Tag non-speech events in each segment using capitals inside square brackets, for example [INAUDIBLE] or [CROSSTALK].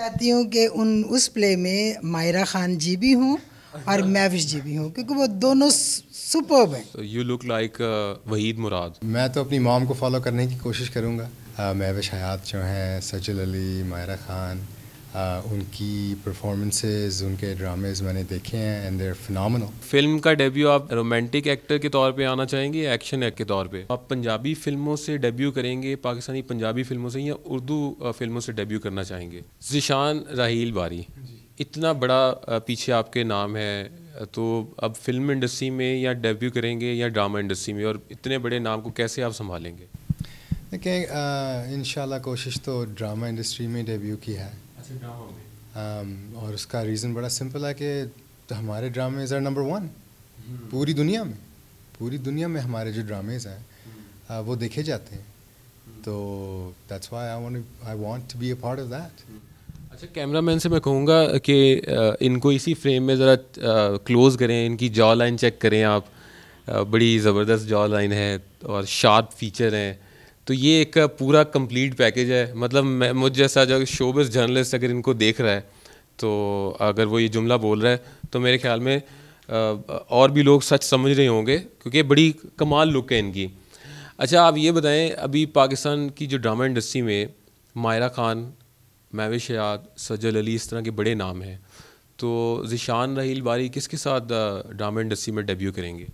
चाहती हूँ कि उन उस प्ले में मायरा खान जी भी हूँ और [LAUGHS] महविश जी भी हूँ क्योंकि वो दोनों सुपर हैं you look like Waheed Murad मैं तो अपनी माम को फॉलो करने की कोशिश करूँगा uh, मैविश हयात जो हैं सचिल अली मायरा खान Uh, उनकी परफॉर्मेंसेज उनके ड्रामेज मैंने देखे हैं एंड देर फिनल फिल्म का डेब्यू आप रोमांटिक एक्टर के तौर पे आना चाहेंगे या एक्शन एक्ट के तौर पे आप पंजाबी फिल्मों से डेब्यू करेंगे पाकिस्तानी पंजाबी फिल्मों से या उर्दू uh, फिल्मों से डेब्यू करना चाहेंगे जिशान राहील बारी इतना बड़ा uh, पीछे आपके नाम है तो अब फिल्म इंडस्ट्री में या डेब्यू करेंगे या ड्रामा इंडस्ट्री में और इतने बड़े नाम को कैसे आप संभालेंगे देखें इन कोशिश तो ड्रामा इंडस्ट्री में डेब्यू की है Um, और उसका रीज़न बड़ा सिंपल है कि तो हमारे ड्रामेज आर नंबर वन पूरी दुनिया में पूरी दुनिया में हमारे जो ड्रामेज हैं हम्म। uh, वो देखे जाते हैं हम्म। तो that's why I I want to be a part of that अच्छा कैमरा मैन से मैं कहूँगा कि uh, इनको इसी फ्रेम में ज़रा क्लोज़ uh, करें इनकी जॉ लाइन चेक करें आप बड़ी ज़बरदस्त जॉ लाइन है और शार्प फीचर हैं तो ये एक पूरा कंप्लीट पैकेज है मतलब मैं मुझ जैसा जो शोबस जर्नलिस्ट अगर इनको देख रहा है तो अगर वो ये जुमला बोल रहा है तो मेरे ख्याल में और भी लोग सच समझ रहे होंगे क्योंकि बड़ी कमाल लुक है इनकी अच्छा आप ये बताएं अभी पाकिस्तान की जो ड्रामा इंडस्ट्री में मायरा खान मैविश याद सजल अली इस तरह के बड़े नाम हैं तो जिशान रहील बारी किसके साथ ड्रामा इंडस्ट्री में डेब्यू करेंगे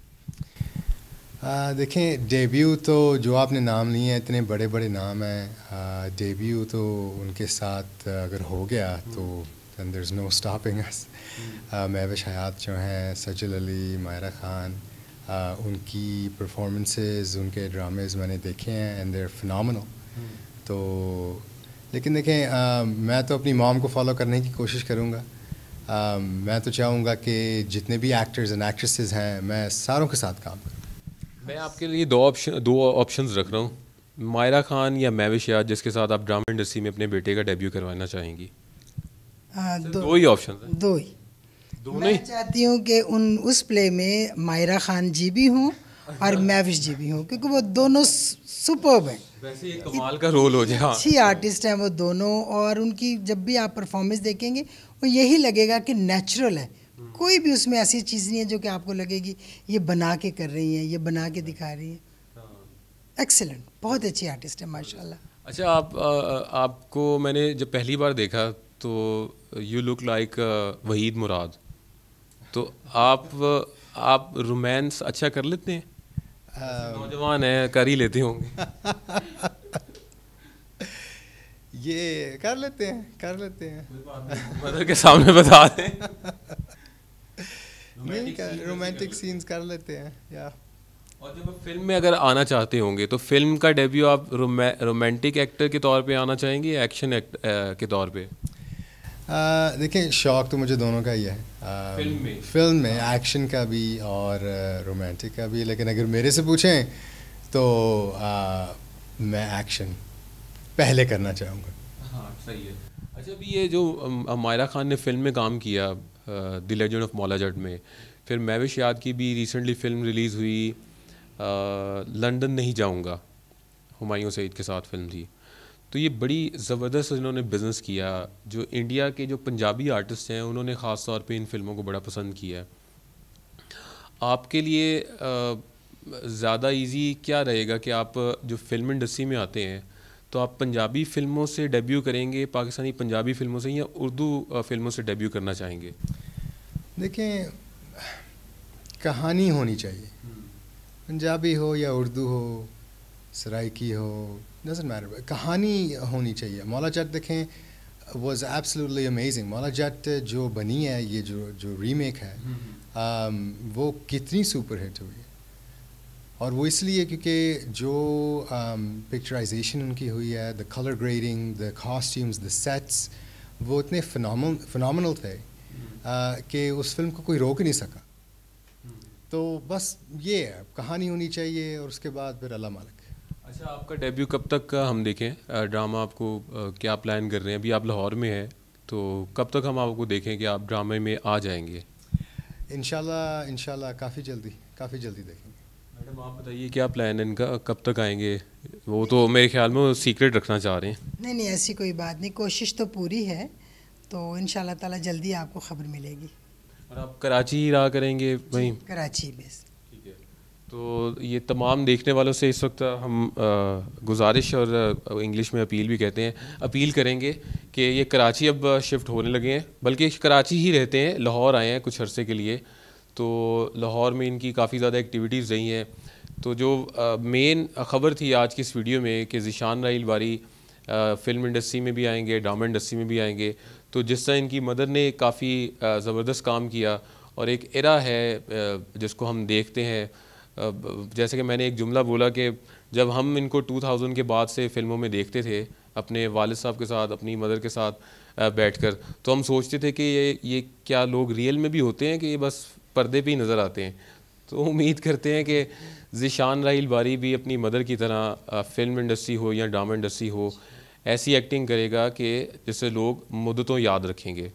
देखें डेब्यू तो जो आपने नाम लिए हैं इतने बड़े बड़े नाम हैं डेब्यू तो उनके साथ अगर हो गया तो there is no stopping us Mahwish Hayat जो हैं सचिल अली मायरा खान आ, उनकी परफॉर्मेंसेस उनके ड्रामेज मैंने देखे हैं एंड देर फिनल तो लेकिन देखें आ, मैं तो अपनी मॉम को फॉलो करने की कोशिश करूँगा मैं तो चाहूँगा कि जितने भी एक्टर्स एंड एक्ट्रेसेस हैं मैं सारों के साथ काम करूँ मैं आपके लिए दो ऑप्शन दो ऑप्शन रख रहा हूँ मायरा खान या मैविश याद जिसके साथ आप ड्रामा इंडस्ट्री में अपने बेटे का डेब्यू करवाना चाहेंगी तो दो, दो ही ऑप्शन दो ही दो मैं नहीं? चाहती हूँ कि उन उस प्ले में मायरा खान जी भी हों और [LAUGHS] मैविश जी भी हों क्योंकि वो दोनों सुपर्ब हैं वैसे कमाल का रोल हो जाए अच्छी आर्टिस्ट हैं वो दोनों और उनकी जब भी आप परफॉर्मेंस देखेंगे वो यही लगेगा कि नेचुरल है कोई भी उसमें ऐसी चीज़ नहीं है जो कि आपको लगेगी ये बना के कर रही हैं ये बना के दिखा रही हैं एक्सेलेंट हाँ। बहुत अच्छी आर्टिस्ट है माशाल्लाह अच्छा आप आ, आपको मैंने जब पहली बार देखा तो you look like Waheed Murad तो आप आप रोमांस अच्छा कर लेते हैं नौजवान है कर ही लेते होंगे [LAUGHS] ये कर लेते हैं कर लेते हैं मदर के सामने बता दें [LAUGHS] रोमांटिक सीन्स कर लेते हैं या और जब आप फिल्म में अगर आना चाहते होंगे तो फिल्म का डेब्यू आप रोमांटिक एक्टर के तौर पे आना चाहेंगे या एक्शन एक्ट के तौर पे देखें शौक तो मुझे दोनों का ही है आ, फिल्म में फिल्म में एक्शन का भी और रोमांटिक का भी लेकिन अगर मेरे से पूछें तो आ, मैं एक्शन पहले करना चाहूँगा हाँ सही है अच्छा अभी ये जो मायरा खान ने फिल्म में काम किया द लेजेंड ऑफ जट में फिर मैविश याद की भी रिसेंटली फ़िल्म रिलीज़ हुई लंदन नहीं जाऊँगा हमायूं सईद के साथ फिल्म थी तो ये बड़ी ज़बरदस्त इन्होंने बिज़नेस किया जो इंडिया के जो पंजाबी आर्टिस्ट हैं उन्होंने ख़ास तौर पे इन फिल्मों को बड़ा पसंद किया आपके लिए ज़्यादा इजी क्या रहेगा कि आप जो फिल्म इंडस्ट्री में आते हैं तो आप पंजाबी फिल्मों से डेब्यू करेंगे पाकिस्तानी पंजाबी फिल्मों से या उर्दू फिल्मों से डेब्यू करना चाहेंगे देखें कहानी होनी चाहिए पंजाबी हो या उर्दू हो सराइकी हो डजेंट मैटर कहानी होनी चाहिए मौला जट देखें वॉज एब्सोल्युटली अमेजिंग मौला जट जो बनी है ये जो जो रीमेक है हम्म, हम्म। um, वो कितनी सुपरहिट हुई और वो इसलिए क्योंकि जो पिक्चराइजेशन um, उनकी हुई है the colour grading the costumes the sets वो इतने फिनल फिनल थे कि उस फिल्म को कोई रोक नहीं सका तो बस ये है कहानी होनी चाहिए और उसके बाद फिर अल्लाह मालिक अच्छा आपका डेब्यू कब तक का हम देखें ड्रामा आपको क्या प्लान कर रहे हैं अभी आप लाहौर में हैं तो कब तक हम आपको देखें कि आप ड्रामे में आ जाएंगे इन इनशाला काफ़ी जल्दी काफ़ी जल्दी देखेंगे मैडम आप बताइए क्या प्लान है इनका कब तक आएंगे वो तो मेरे ख्याल में वो सीक्रेट रखना चाह रहे हैं नहीं नहीं ऐसी कोई बात नहीं कोशिश तो पूरी है तो इन ताला जल्दी आपको खबर मिलेगी और आप कराची ही रहा करेंगे वहीं कराची में ठीक है तो ये तमाम देखने वालों से इस वक्त हम गुजारिश और इंग्लिश में अपील भी कहते हैं अपील करेंगे कि ये कराची अब शिफ्ट होने लगे हैं बल्कि कराची ही रहते हैं लाहौर आए हैं कुछ अरसे के लिए तो लाहौर में इनकी काफ़ी ज़्यादा एक्टिविटीज़ रही हैं तो जो मेन ख़बर थी आज की इस वीडियो में कि जिशान राहल वारी फिल्म इंडस्ट्री में भी आएंगे ड्रामा इंडस्ट्री में भी आएंगे तो जिस तरह इनकी मदर ने काफ़ी ज़बरदस्त काम किया और एक एरा है जिसको हम देखते हैं जैसे कि मैंने एक जुमला बोला कि जब हम इनको 2000 के बाद से फिल्मों में देखते थे अपने वाल साहब के साथ अपनी मदर के साथ बैठकर तो हम सोचते थे कि ये ये क्या लोग रियल में भी होते हैं कि ये बस पर्दे पर ही नज़र आते हैं तो उम्मीद करते हैं कि जिशान राहल बारी भी अपनी मदर की तरह फ़िल्म इंडस्ट्री हो या ड्रामा इंडस्ट्री हो ऐसी एक्टिंग करेगा कि जिससे लोग मुद्दतों याद रखेंगे